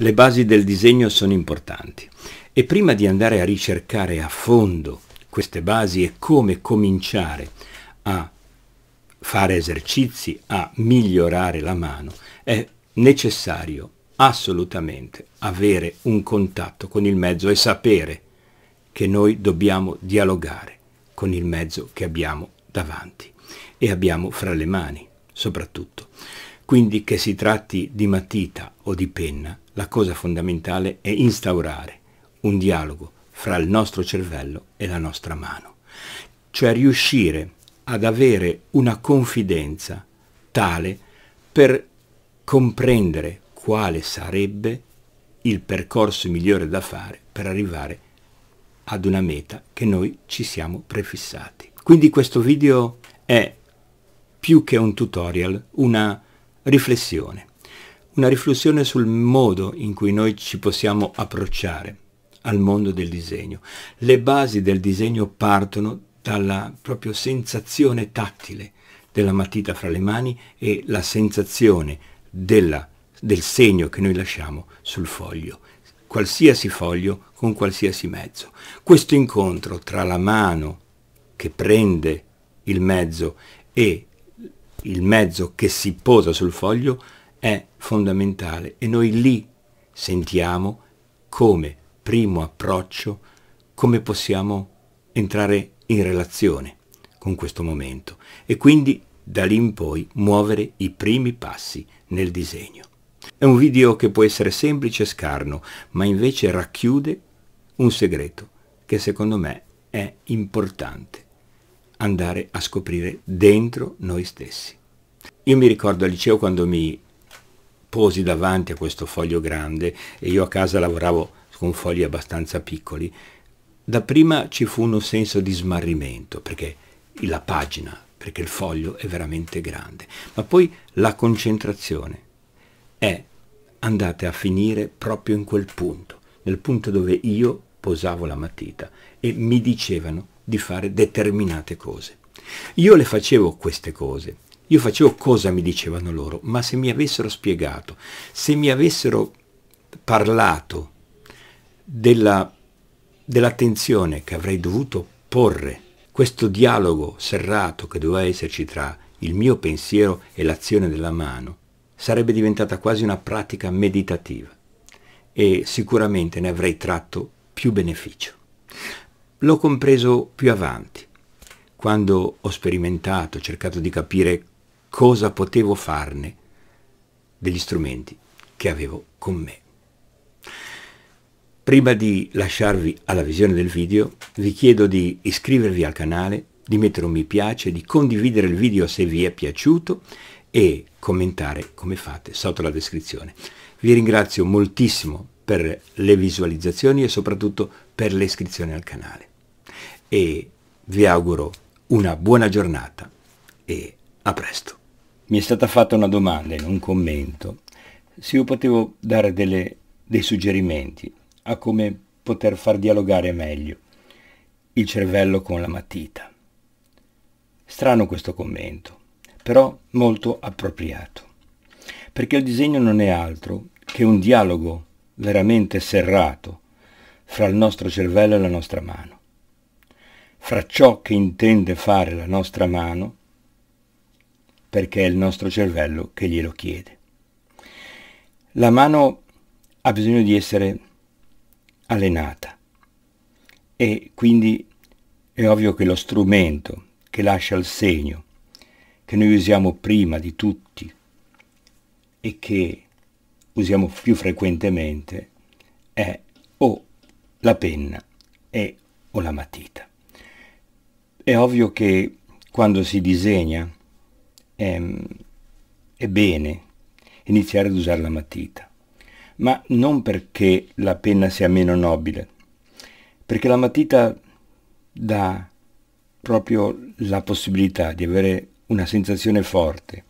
Le basi del disegno sono importanti e prima di andare a ricercare a fondo queste basi e come cominciare a fare esercizi, a migliorare la mano, è necessario assolutamente avere un contatto con il mezzo e sapere che noi dobbiamo dialogare con il mezzo che abbiamo davanti e abbiamo fra le mani soprattutto. Quindi che si tratti di matita o di penna, la cosa fondamentale è instaurare un dialogo fra il nostro cervello e la nostra mano, cioè riuscire ad avere una confidenza tale per comprendere quale sarebbe il percorso migliore da fare per arrivare ad una meta che noi ci siamo prefissati. Quindi questo video è più che un tutorial, una Riflessione. Una riflessione sul modo in cui noi ci possiamo approcciare al mondo del disegno. Le basi del disegno partono dalla proprio sensazione tattile della matita fra le mani e la sensazione della, del segno che noi lasciamo sul foglio, qualsiasi foglio con qualsiasi mezzo. Questo incontro tra la mano che prende il mezzo e il mezzo che si posa sul foglio è fondamentale e noi lì sentiamo come primo approccio come possiamo entrare in relazione con questo momento e quindi da lì in poi muovere i primi passi nel disegno. È un video che può essere semplice e scarno, ma invece racchiude un segreto che secondo me è importante andare a scoprire dentro noi stessi. Io mi ricordo al liceo quando mi posi davanti a questo foglio grande e io a casa lavoravo con fogli abbastanza piccoli, dapprima ci fu uno senso di smarrimento perché la pagina, perché il foglio è veramente grande, ma poi la concentrazione è andate a finire proprio in quel punto, nel punto dove io posavo la matita e mi dicevano di fare determinate cose. Io le facevo queste cose, io facevo cosa mi dicevano loro, ma se mi avessero spiegato, se mi avessero parlato della, dell'attenzione che avrei dovuto porre, questo dialogo serrato che doveva esserci tra il mio pensiero e l'azione della mano, sarebbe diventata quasi una pratica meditativa e sicuramente ne avrei tratto più beneficio. L'ho compreso più avanti, quando ho sperimentato, cercato di capire cosa potevo farne degli strumenti che avevo con me. Prima di lasciarvi alla visione del video, vi chiedo di iscrivervi al canale, di mettere un mi piace, di condividere il video se vi è piaciuto e commentare come fate sotto la descrizione. Vi ringrazio moltissimo per le visualizzazioni e soprattutto per le iscrizioni al canale. E vi auguro una buona giornata e a presto. Mi è stata fatta una domanda in un commento se io potevo dare delle, dei suggerimenti a come poter far dialogare meglio il cervello con la matita. Strano questo commento, però molto appropriato, perché il disegno non è altro che un dialogo veramente serrato fra il nostro cervello e la nostra mano, fra ciò che intende fare la nostra mano, perché è il nostro cervello che glielo chiede. La mano ha bisogno di essere allenata e quindi è ovvio che lo strumento che lascia il segno, che noi usiamo prima di tutti e che usiamo più frequentemente, è o la penna e o la matita. È ovvio che quando si disegna è, ehm, è bene iniziare ad usare la matita, ma non perché la penna sia meno nobile, perché la matita dà proprio la possibilità di avere una sensazione forte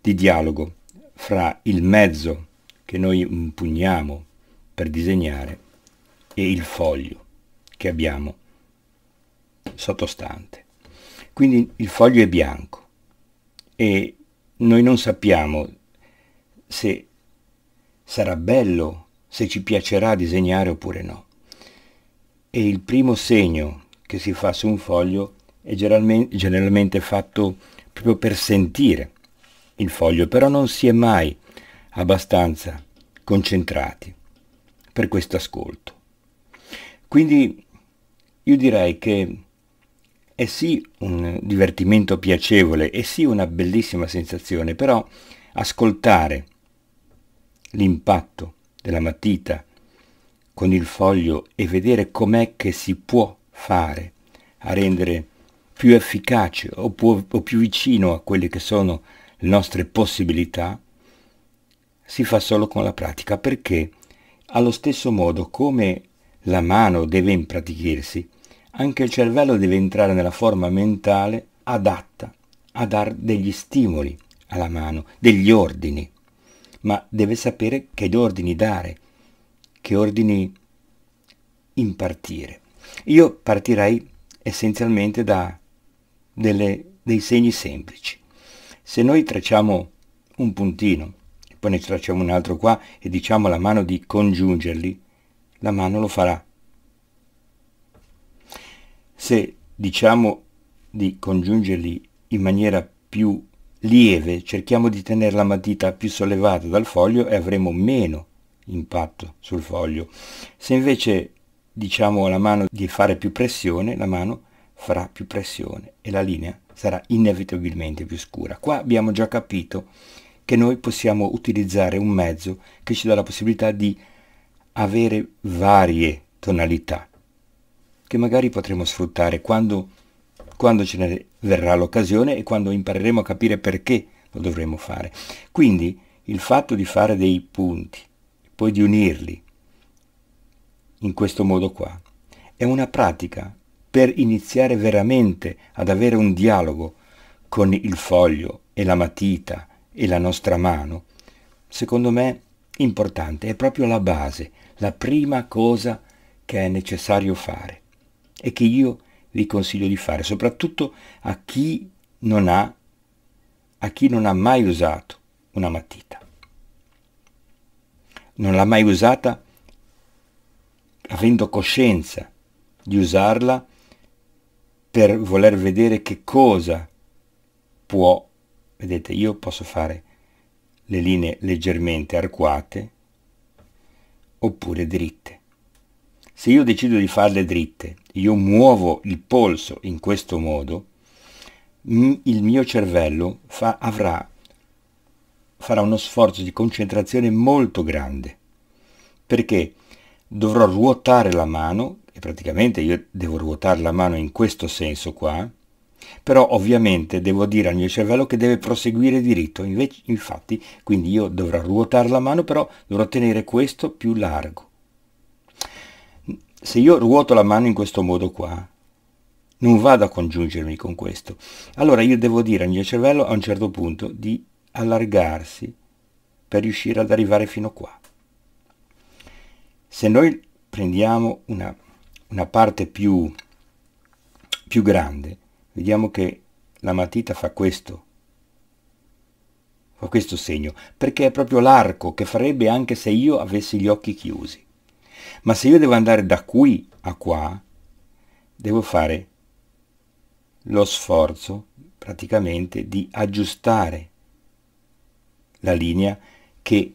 di dialogo fra il mezzo che noi impugniamo per disegnare e il foglio che abbiamo sottostante. Quindi il foglio è bianco e noi non sappiamo se sarà bello, se ci piacerà disegnare oppure no. E il primo segno che si fa su un foglio è generalmente, generalmente fatto proprio per sentire il foglio, però non si è mai abbastanza concentrati per questo ascolto. Quindi io direi che è sì un divertimento piacevole, è sì una bellissima sensazione, però ascoltare l'impatto della matita con il foglio e vedere com'è che si può fare a rendere più efficace o, può, o più vicino a quelle che sono le nostre possibilità, si fa solo con la pratica, perché allo stesso modo come la mano deve impratichirsi, anche il cervello deve entrare nella forma mentale adatta a dar degli stimoli alla mano, degli ordini, ma deve sapere che ordini dare, che ordini impartire. Io partirei essenzialmente da delle, dei segni semplici. Se noi tracciamo un puntino, poi ne tracciamo un altro qua e diciamo alla mano di congiungerli, la mano lo farà. Se diciamo di congiungerli in maniera più lieve, cerchiamo di tenere la matita più sollevata dal foglio e avremo meno impatto sul foglio. Se invece diciamo alla mano di fare più pressione, la mano farà più pressione e la linea sarà inevitabilmente più scura. Qua abbiamo già capito che noi possiamo utilizzare un mezzo che ci dà la possibilità di avere varie tonalità che magari potremo sfruttare quando, quando ce ne verrà l'occasione e quando impareremo a capire perché lo dovremo fare. Quindi il fatto di fare dei punti, poi di unirli in questo modo qua, è una pratica per iniziare veramente ad avere un dialogo con il foglio e la matita e la nostra mano, secondo me importante, è proprio la base la prima cosa che è necessario fare e che io vi consiglio di fare, soprattutto a chi non ha, a chi non ha mai usato una matita. Non l'ha mai usata avendo coscienza di usarla per voler vedere che cosa può, vedete io posso fare le linee leggermente arcuate, oppure dritte. Se io decido di farle dritte, io muovo il polso in questo modo, il mio cervello fa, avrà, farà uno sforzo di concentrazione molto grande, perché dovrò ruotare la mano, e praticamente io devo ruotare la mano in questo senso qua, però ovviamente devo dire al mio cervello che deve proseguire diritto, Invece, infatti quindi io dovrò ruotare la mano, però dovrò tenere questo più largo. Se io ruoto la mano in questo modo qua, non vado a congiungermi con questo. Allora io devo dire al mio cervello a un certo punto di allargarsi per riuscire ad arrivare fino qua. Se noi prendiamo una, una parte più, più grande, vediamo che la matita fa questo, fa questo segno, perché è proprio l'arco che farebbe anche se io avessi gli occhi chiusi. Ma se io devo andare da qui a qua, devo fare lo sforzo praticamente di aggiustare la linea che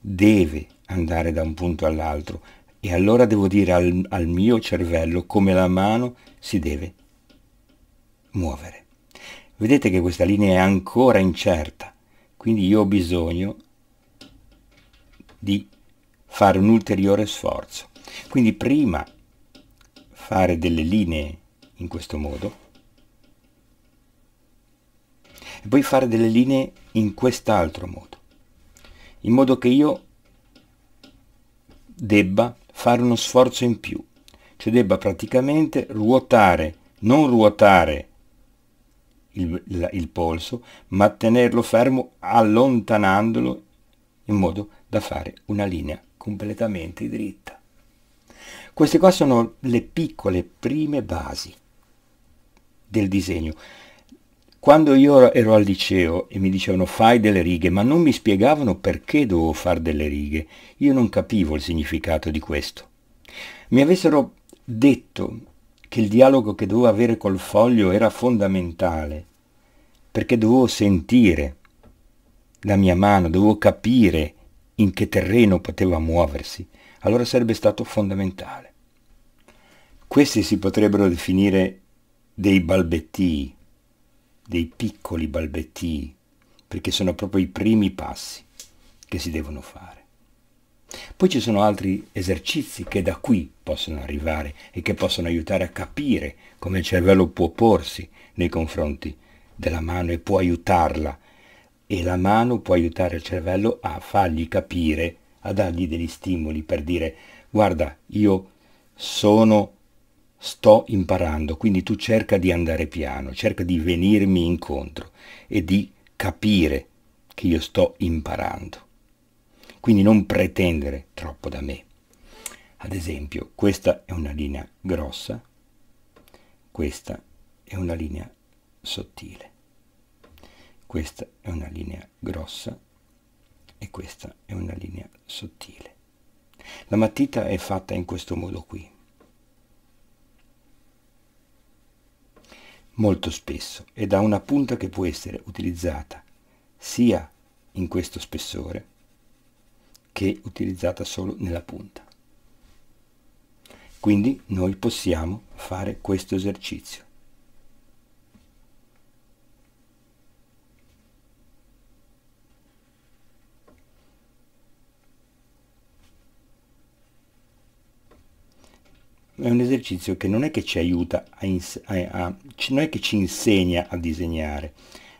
deve andare da un punto all'altro e allora devo dire al, al mio cervello come la mano si deve muovere. Vedete che questa linea è ancora incerta, quindi io ho bisogno di fare un ulteriore sforzo. Quindi prima fare delle linee in questo modo e poi fare delle linee in quest'altro modo, in modo che io debba fare uno sforzo in più, cioè debba praticamente ruotare, non ruotare il, il, il polso, ma tenerlo fermo allontanandolo in modo da fare una linea completamente dritta. Queste qua sono le piccole prime basi del disegno. Quando io ero al liceo e mi dicevano fai delle righe, ma non mi spiegavano perché dovevo fare delle righe, io non capivo il significato di questo. Mi avessero detto che il dialogo che dovevo avere col foglio era fondamentale perché dovevo sentire la mia mano, dovevo capire in che terreno poteva muoversi, allora sarebbe stato fondamentale. Questi si potrebbero definire dei balbettii, dei piccoli balbettii, perché sono proprio i primi passi che si devono fare. Poi ci sono altri esercizi che da qui possono arrivare e che possono aiutare a capire come il cervello può porsi nei confronti della mano e può aiutarla e la mano può aiutare il cervello a fargli capire, a dargli degli stimoli per dire guarda io sono, sto imparando, quindi tu cerca di andare piano, cerca di venirmi incontro e di capire che io sto imparando. Quindi non pretendere troppo da me. Ad esempio, questa è una linea grossa, questa è una linea sottile. Questa è una linea grossa e questa è una linea sottile. La matita è fatta in questo modo qui. Molto spesso ed ha una punta che può essere utilizzata sia in questo spessore che utilizzata solo nella punta. Quindi noi possiamo fare questo esercizio. è un esercizio che non è che ci aiuta a, ins- a, a non è che ci insegna a disegnare,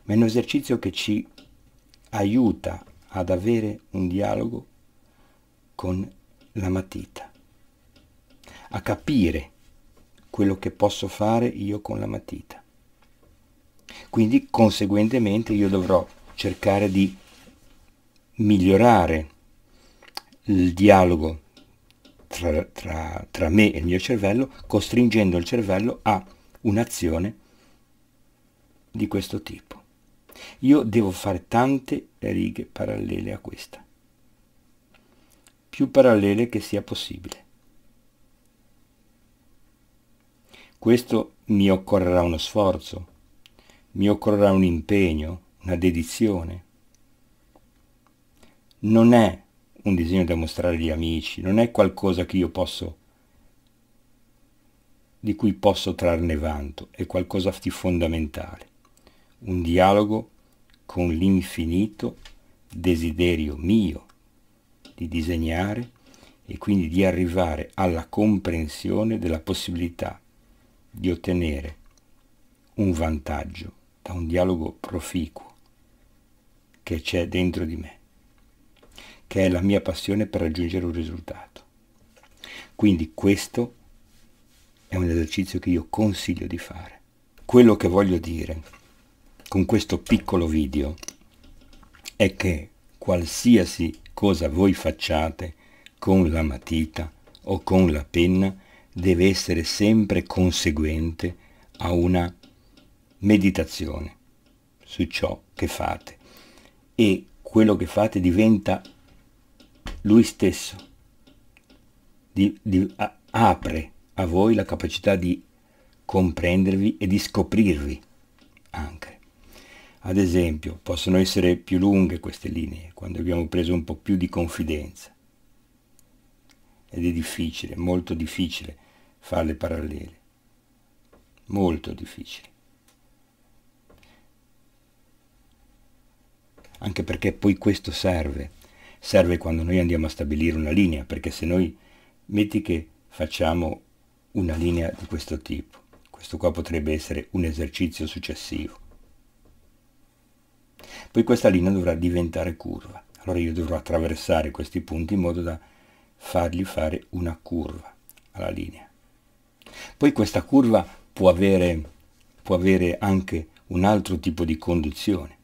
ma è un esercizio che ci aiuta ad avere un dialogo con la matita, a capire quello che posso fare io con la matita. Quindi conseguentemente io dovrò cercare di migliorare il dialogo tra, tra, tra me e il mio cervello, costringendo il cervello a un'azione di questo tipo. Io devo fare tante righe parallele a questa, più parallele che sia possibile. Questo mi occorrerà uno sforzo, mi occorrerà un impegno, una dedizione. Non è un disegno da mostrare agli amici, non è qualcosa che io posso di cui posso trarne vanto, è qualcosa di fondamentale, un dialogo con l'infinito desiderio mio di disegnare e quindi di arrivare alla comprensione della possibilità di ottenere un vantaggio da un dialogo proficuo che c'è dentro di me che è la mia passione per raggiungere un risultato. Quindi questo è un esercizio che io consiglio di fare. Quello che voglio dire con questo piccolo video è che qualsiasi cosa voi facciate con la matita o con la penna deve essere sempre conseguente a una meditazione su ciò che fate e quello che fate diventa lui stesso di, di, a, apre a voi la capacità di comprendervi e di scoprirvi anche. Ad esempio, possono essere più lunghe queste linee quando abbiamo preso un po' più di confidenza. Ed è difficile, molto difficile farle parallele. Molto difficile. Anche perché poi questo serve serve quando noi andiamo a stabilire una linea, perché se noi metti che facciamo una linea di questo tipo, questo qua potrebbe essere un esercizio successivo. Poi questa linea dovrà diventare curva, allora io dovrò attraversare questi punti in modo da fargli fare una curva alla linea. Poi questa curva può avere, può avere anche un altro tipo di conduzione,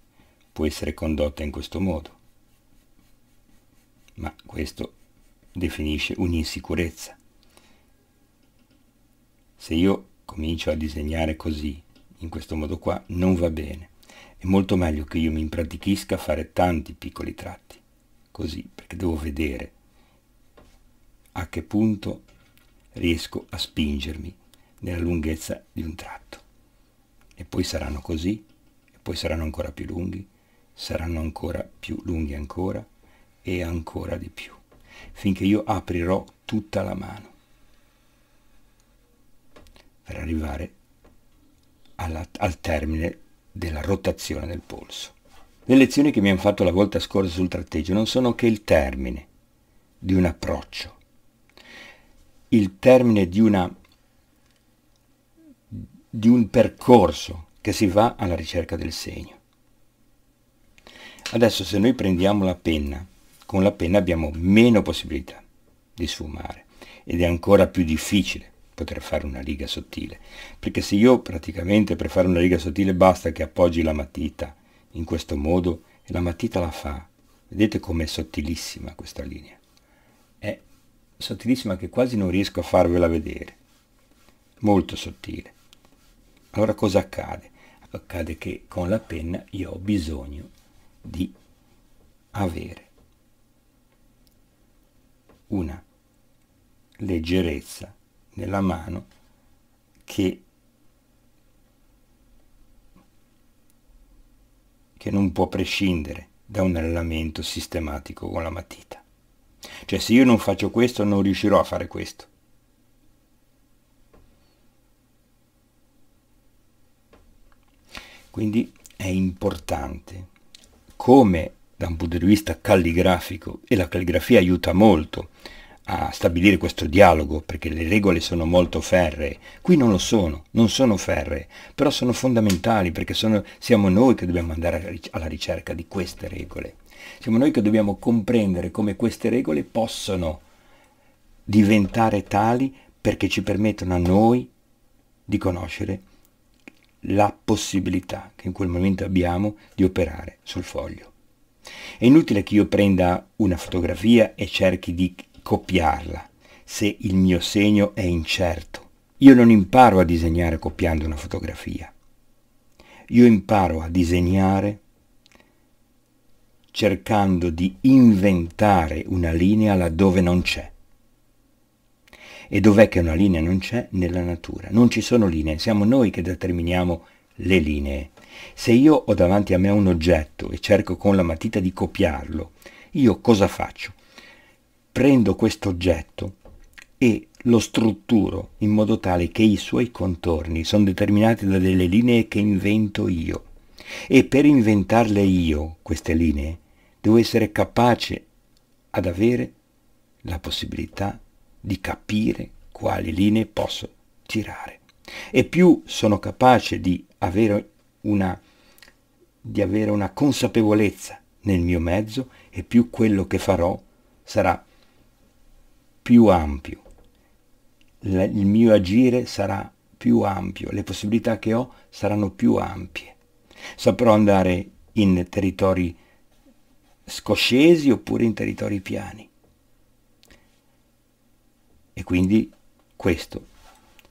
può essere condotta in questo modo ma questo definisce un'insicurezza. Se io comincio a disegnare così, in questo modo qua, non va bene. È molto meglio che io mi impratichisca a fare tanti piccoli tratti, così, perché devo vedere a che punto riesco a spingermi nella lunghezza di un tratto. E poi saranno così, e poi saranno ancora più lunghi, saranno ancora più lunghi ancora, e ancora di più, finché io aprirò tutta la mano per arrivare alla, al termine della rotazione del polso. Le lezioni che mi hanno fatto la volta scorsa sul tratteggio non sono che il termine di un approccio, il termine di, una, di un percorso che si va alla ricerca del segno. Adesso se noi prendiamo la penna con la penna abbiamo meno possibilità di sfumare ed è ancora più difficile poter fare una riga sottile, perché se io praticamente per fare una riga sottile basta che appoggi la matita in questo modo e la matita la fa. Vedete com'è sottilissima questa linea? È sottilissima che quasi non riesco a farvela vedere. Molto sottile. Allora cosa accade? Accade che con la penna io ho bisogno di avere una leggerezza nella mano che, che non può prescindere da un allenamento sistematico con la matita. Cioè se io non faccio questo non riuscirò a fare questo. Quindi è importante come da un punto di vista calligrafico e la calligrafia aiuta molto a stabilire questo dialogo perché le regole sono molto ferree. Qui non lo sono, non sono ferree, però sono fondamentali perché sono, siamo noi che dobbiamo andare alla ricerca di queste regole. Siamo noi che dobbiamo comprendere come queste regole possono diventare tali perché ci permettono a noi di conoscere la possibilità che in quel momento abbiamo di operare sul foglio. È inutile che io prenda una fotografia e cerchi di copiarla, se il mio segno è incerto. Io non imparo a disegnare copiando una fotografia. Io imparo a disegnare cercando di inventare una linea laddove non c'è. E dov'è che una linea non c'è? Nella natura. Non ci sono linee, siamo noi che determiniamo le linee. Se io ho davanti a me un oggetto e cerco con la matita di copiarlo, io cosa faccio? Prendo questo oggetto e lo strutturo in modo tale che i suoi contorni sono determinati da delle linee che invento io. E per inventarle io, queste linee, devo essere capace ad avere la possibilità di capire quali linee posso tirare. E più sono capace di avere una, di avere una consapevolezza nel mio mezzo e più quello che farò sarà più ampio, il mio agire sarà più ampio, le possibilità che ho saranno più ampie. Saprò andare in territori scoscesi oppure in territori piani. E quindi questo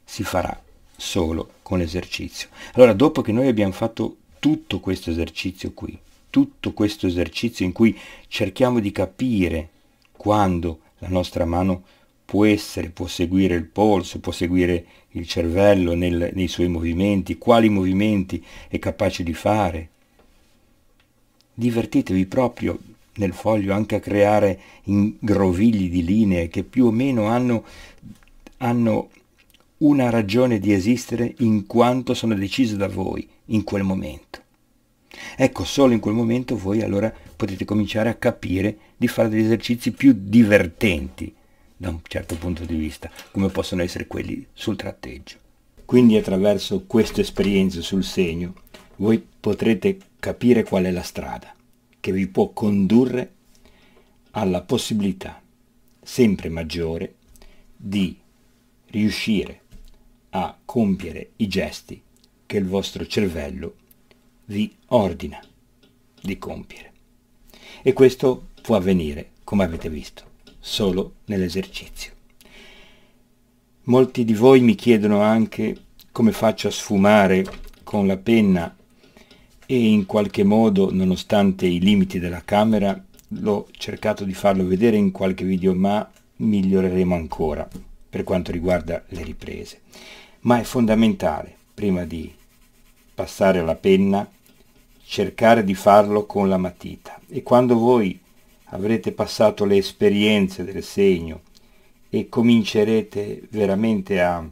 si farà solo con l'esercizio. Allora, dopo che noi abbiamo fatto tutto questo esercizio qui, tutto questo esercizio in cui cerchiamo di capire quando la nostra mano può essere, può seguire il polso, può seguire il cervello nel, nei suoi movimenti, quali movimenti è capace di fare. Divertitevi proprio nel foglio anche a creare in grovigli di linee che più o meno hanno, hanno una ragione di esistere in quanto sono decise da voi in quel momento. Ecco, solo in quel momento voi allora potete cominciare a capire di fare degli esercizi più divertenti da un certo punto di vista, come possono essere quelli sul tratteggio. Quindi attraverso queste esperienze sul segno voi potrete capire qual è la strada che vi può condurre alla possibilità sempre maggiore di riuscire a compiere i gesti che il vostro cervello vi ordina di compiere. E questo può avvenire, come avete visto, solo nell'esercizio. Molti di voi mi chiedono anche come faccio a sfumare con la penna e in qualche modo, nonostante i limiti della camera, l'ho cercato di farlo vedere in qualche video, ma miglioreremo ancora per quanto riguarda le riprese ma è fondamentale, prima di passare alla penna, cercare di farlo con la matita. E quando voi avrete passato le esperienze del segno e comincerete veramente a,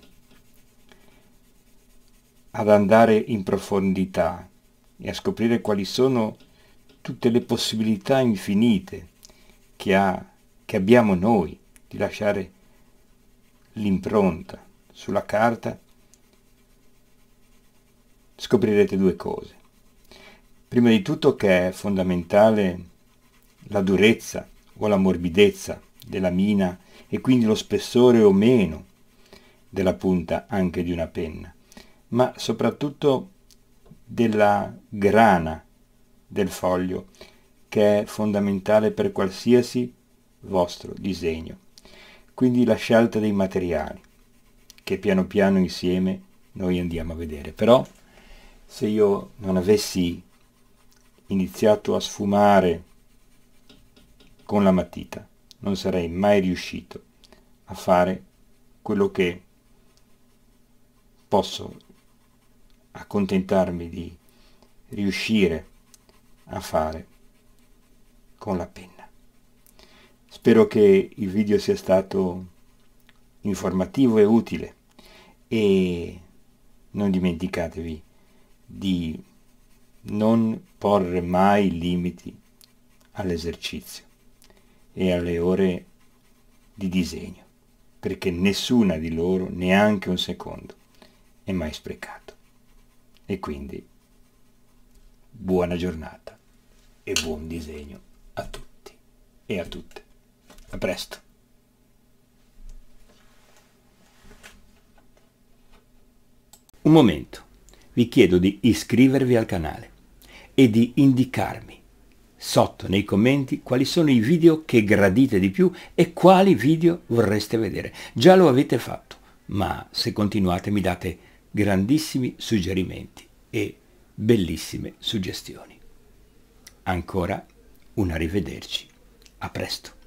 ad andare in profondità e a scoprire quali sono tutte le possibilità infinite che, ha, che abbiamo noi di lasciare l'impronta sulla carta scoprirete due cose. Prima di tutto che è fondamentale la durezza o la morbidezza della mina e quindi lo spessore o meno della punta anche di una penna, ma soprattutto della grana del foglio che è fondamentale per qualsiasi vostro disegno. Quindi la scelta dei materiali che piano piano insieme noi andiamo a vedere. Però se io non avessi iniziato a sfumare con la matita, non sarei mai riuscito a fare quello che posso accontentarmi di riuscire a fare con la penna. Spero che il video sia stato informativo e utile e non dimenticatevi di non porre mai limiti all'esercizio e alle ore di disegno, perché nessuna di loro, neanche un secondo, è mai sprecato. E quindi buona giornata e buon disegno a tutti e a tutte. A presto! Un momento, vi chiedo di iscrivervi al canale e di indicarmi sotto nei commenti quali sono i video che gradite di più e quali video vorreste vedere. Già lo avete fatto, ma se continuate mi date grandissimi suggerimenti e bellissime suggestioni. Ancora un arrivederci. A presto.